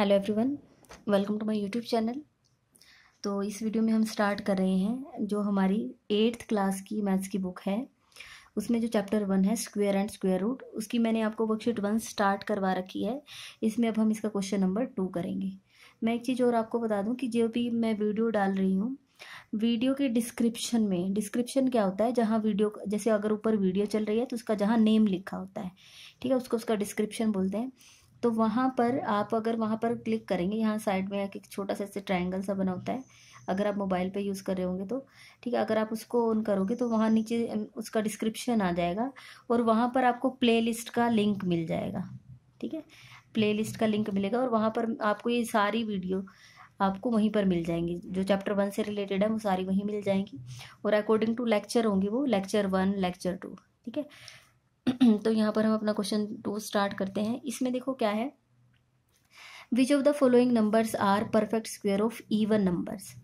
hello everyone welcome to my YouTube channel तो इस video में हम स्टार्ट कर रहे हैं जो हमारी एट्थ क्लास की मैथ्स की बुक है उसमें जो चैप्टर वन है स्क्वायर एंड स्क्वायर रूट उसकी मैंने आपको वर्कशीट वन स्टार्ट करवा रखी है इसमें अब हम इसका क्वेश्चन नंबर टू करेंगे मैं एक चीज़ और आपको बता दूँ कि जो भी मैं वीडियो डाल रही हूँ वीडियो के डिस्क्रिप्शन में डिस्क्रिप्शन क्या होता है जहाँ वीडियो जैसे अगर ऊपर वीडियो चल रही है तो उसका जहाँ नेम लिखा होता है ठीक है उसको उसका डिस्क्रिप्शन बोलते हैं तो वहाँ पर आप अगर वहाँ पर क्लिक करेंगे यहाँ साइड में एक छोटा सा इससे ट्राइंगल सा बना होता है अगर आप मोबाइल पे यूज़ कर रहे होंगे तो ठीक है अगर आप उसको ऑन करोगे तो वहाँ नीचे उसका डिस्क्रिप्शन आ जाएगा और वहाँ पर आपको प्लेलिस्ट का लिंक मिल जाएगा ठीक है प्लेलिस्ट का लिंक मिलेगा और वहाँ पर आपको ये सारी वीडियो आपको वहीं पर मिल जाएंगी जो चैप्टर वन से रिलेटेड है वो सारी वहीं मिल जाएंगी और अकॉर्डिंग टू लेक्चर होंगी वो लेक्चर वन लेक्चर टू ठीक है तो यहाँ पर हम अपना क्वेश्चन टू स्टार्ट करते हैं इसमें देखो क्या है which of the following numbers are perfect square of even numbers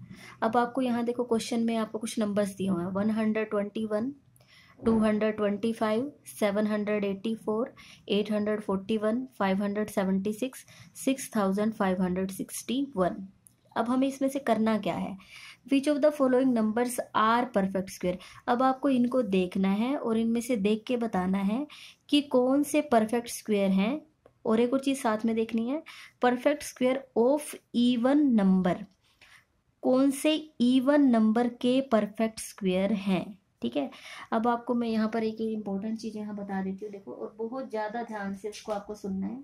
अब आपको यहाँ देखो क्वेश्चन में आपको कुछ नंबर्स दिए हुए हैं one hundred twenty one two hundred twenty five seven hundred eighty four eight hundred forty one five hundred seventy six six thousand five hundred sixty one अब हमें इसमें से करना क्या है which of the following numbers are perfect square अब आपको इनको देखना है और इनमें से देख के बताना है कि कौन से परफेक्ट स्क्वेयर हैं और एक और चीज़ साथ में देखनी है perfect square of even number कौन से ईवन नंबर के परफेक्ट स्क्वेयर हैं ठीक है अब आपको मैं यहाँ पर एक इम्पोर्टेंट चीज़ यहाँ बता देती हूँ देखो और बहुत ज़्यादा ध्यान से इसको आपको सुनना है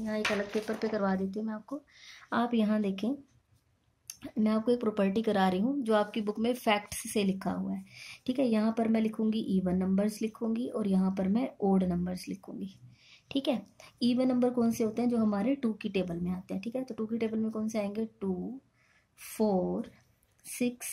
यहाँ एक अलग पेपर पे करवा देती हूँ मैं आपको आप यहाँ देखें मैं आपको एक प्रॉपर्टी करा रही हूँ जो आपकी बुक में फैक्ट्स से लिखा हुआ है ठीक है यहाँ पर मैं लिखूँगी ईवन नंबर्स लिखूँगी और यहाँ पर मैं ओड नंबर्स लिखूँगी ठीक है ईवन नंबर कौन से होते हैं जो हमारे टू की टेबल में आते हैं ठीक है तो टू की टेबल में कौन से आएंगे two four six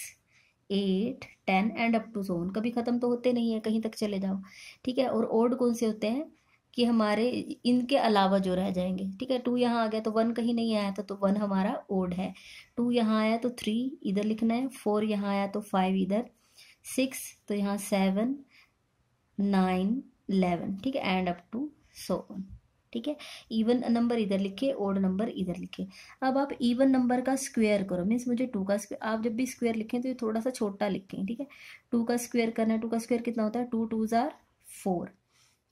eight ten and up to so on कभी ख़त्म तो होते नहीं है कहीं तक चले जाओ ठीक है और ओड कौन से होते हैं कि हमारे इनके अलावा जो रह जाएंगे ठीक है टू यहाँ आ गया तो वन कहीं नहीं आया था तो वन हमारा ओड है टू यहाँ आया तो थ्री इधर लिखना है फोर यहाँ आया तो फाइव इधर सिक्स तो यहाँ सेवन नाइन इलेवन ठीक है and up to so on ठीक है इवन नंबर इधर लिखे ओड नंबर इधर लिखे अब आप इवन नंबर का स्क्वेयर करो मीन्स मुझे टू का स्क्वेयर आप जब भी स्क्वेयर लिखें तो ये थोड़ा सा छोटा लिखें ठीक है टू का स्क्वेयर करना है टू का स्क्वेयर कितना होता है two two are four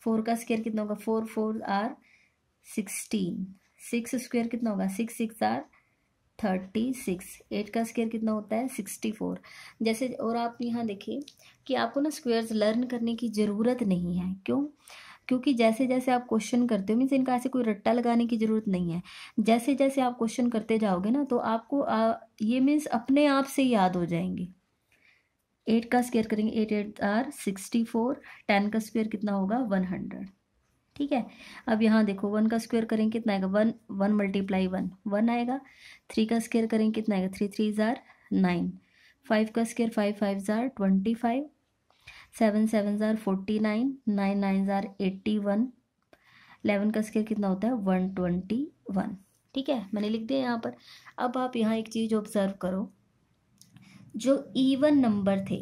four का स्क्वेयर कितना होगा four four are sixteen six square कितना होगा six six are thirty six eight का स्क्वेयर कितना होता है सिक्सटी फोर जैसे और आप यहाँ देखिए कि आपको ना स्क्वेयर्स लर्न करने की ज़रूरत नहीं है क्यों क्योंकि जैसे जैसे आप क्वेश्चन करते हो मीन्स इनका ऐसे कोई रट्टा लगाने की ज़रूरत नहीं है जैसे जैसे आप क्वेश्चन करते जाओगे ना तो आपको आ, ये मीन्स अपने आप से याद हो जाएंगे एट का स्क्वेयर करेंगे eight eight are sixty four ten का स्क्वेयर कितना होगा वन हंड्रेड ठीक है अब यहाँ देखो वन का स्क्वायर करेंगे कितना आएगा one one multiply one one आएगा थ्री का स्क्वायर करेंगे कितना आएगा three three are nine five का square five five are twenty five seven seven are forty nine nine nine are eighty one eleven का स्क्वायर कितना होता है वन ट्वेंटी वन ठीक है मैंने लिख दिया यहाँ पर अब आप यहाँ एक चीज़ ऑब्जर्व करो जो इवन नंबर थे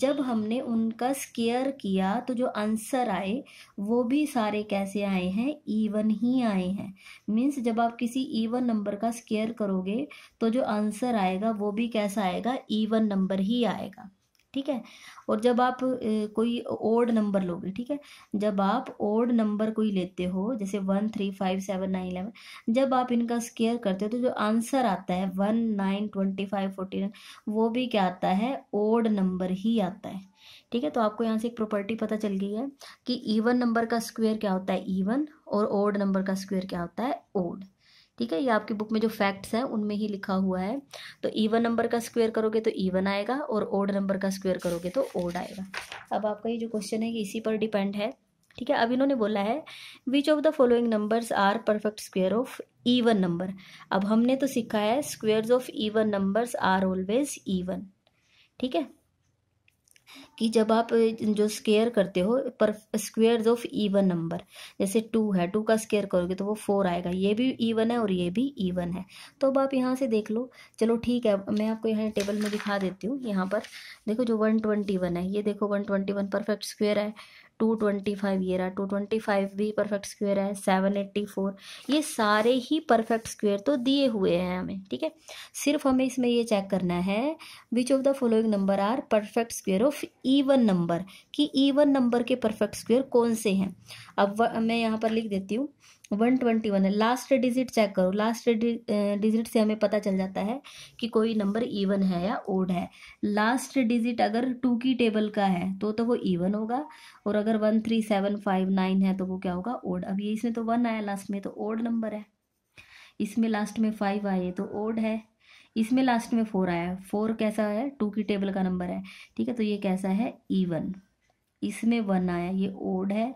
जब हमने उनका स्केयर किया तो जो आंसर आए वो भी सारे कैसे आए हैं इवन ही आए हैं मीन्स जब आप किसी इवन नंबर का स्केयर करोगे तो जो आंसर आएगा वो भी कैसा आएगा इवन नंबर ही आएगा ठीक है और जब आप कोई ओड नंबर लोगे ठीक है जब आप ओड नंबर कोई लेते हो जैसे one three five seven nine eleven जब आप इनका स्केयर करते हो तो जो आंसर आता है one nine twenty five forty nine वो भी क्या आता है ओड नंबर ही आता है ठीक है तो आपको यहाँ से एक प्रॉपर्टी पता चल गई है कि ईवन नंबर का स्क्वायर क्या होता है इवन और ओड नंबर का स्क्वायर क्या होता है ओड ठीक है ये आपकी बुक में जो फैक्ट्स हैं उनमें ही लिखा हुआ है तो ईवन नंबर का स्क्वेयर करोगे तो ईवन आएगा और ओड नंबर का स्क्वेयर करोगे तो ओड आएगा अब आपका ये जो क्वेश्चन है ये इसी पर डिपेंड है ठीक है अब इन्होंने बोला है which of the following numbers are perfect square of even number अब हमने तो सीखा है square of even numbers are always even ठीक है कि जब आप जो स्केयर करते हो पर स्क्वेयर ऑफ ईवन नंबर जैसे टू है टू का स्केयर करोगे तो वो फोर आएगा ये भी ईवन है और ये भी ईवन है तो अब आप यहाँ से देख लो चलो ठीक है मैं आपको यहाँ टेबल में दिखा देती हूँ यहाँ पर देखो जो वन ट्वेंटी वन है ये देखो one twenty one perfect square है टू ट्वेंटी फाइव ये रहा टू ट्वेंटी फाइव भी परफेक्ट स्क्वेयर है सेवन एट्टी फोर ये सारे ही परफेक्ट स्क्वेयर तो दिए हुए हैं हमें ठीक है सिर्फ हमें इसमें ये चेक करना है which of the following number are perfect square of even number कि ईवन नंबर के परफेक्ट स्क्वेयर कौन से हैं अब मैं यहाँ पर लिख देती हूँ वन ट्वेंटी वन है लास्ट डिजिट चेक करो लास्ट डिजिट से हमें पता चल जाता है कि कोई नंबर ईवन है या ओड है लास्ट डिजिट अगर टू की टेबल का है तो तो वो ईवन होगा और अगर अगर one three seven five nine है तो वो क्या होगा ओड अब ये इसमें तो वन आया लास्ट में तो ओड नंबर है इसमें लास्ट में फाइव आए तो ओड है इसमें लास्ट में फोर आया फोर कैसा है टू की टेबल का नंबर है ठीक है तो ये कैसा है ईवन इसमें वन आया ये ओड है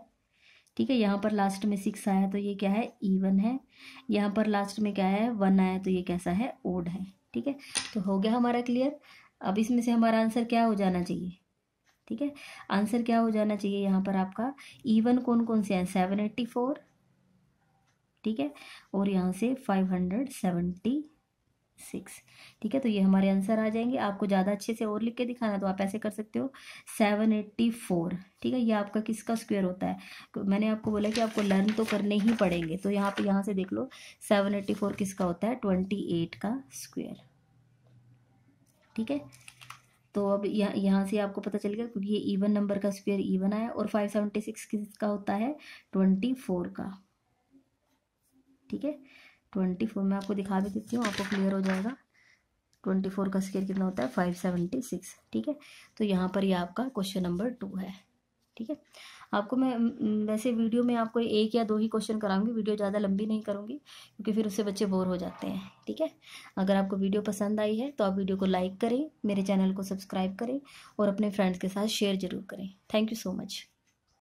ठीक है यहाँ पर लास्ट में सिक्स आया तो ये क्या है ईवन है यहाँ पर लास्ट में क्या है वन आया तो ये कैसा है ओड है ठीक है तो हो गया हमारा क्लियर अब इसमें से हमारा आंसर क्या हो जाना चाहिए ठीक है आंसर क्या हो जाना चाहिए यहाँ पर आपका इवन कौन कौन से हैं सेवन एट्टी फोर ठीक है और यहाँ से फाइव हंड्रेड सेवेंटी सिक्स ठीक है तो ये हमारे आंसर आ जाएंगे आपको ज़्यादा अच्छे से और लिख के दिखाना तो आप ऐसे कर सकते हो सेवन एट्टी फोर ठीक है ये आपका किसका स्क्वायर होता है तो मैंने आपको बोला कि आपको लर्न तो करने ही पड़ेंगे तो यहाँ पे यहाँ से देख लो सेवन एट्टी फोर किसका होता है ट्वेंटी एट का स्क्वायर ठीक है तो अब यह यहाँ से आपको पता चलेगा क्योंकि ये ईवन नंबर का स्क्वेयर ईवन आया और फाइव सेवेंटी सिक्स किसका होता है ट्वेंटी फोर का ठीक है ट्वेंटी फोर मैं आपको दिखा भी देती हूँ आपको क्लियर हो जाएगा ट्वेंटी फोर का स्केयर कितना होता है फाइव सेवेंटी सिक्स ठीक है तो यहाँ पर ये यह आपका क्वेश्चन नंबर टू है ठीक है आपको मैं वैसे वीडियो में आपको एक या दो ही क्वेश्चन कराऊंगी वीडियो ज़्यादा लंबी नहीं करूँगी क्योंकि फिर उससे बच्चे बोर हो जाते हैं ठीक है अगर आपको वीडियो पसंद आई है तो आप वीडियो को लाइक करें मेरे चैनल को सब्सक्राइब करें और अपने फ्रेंड्स के साथ शेयर जरूर करें थैंक यू सो मच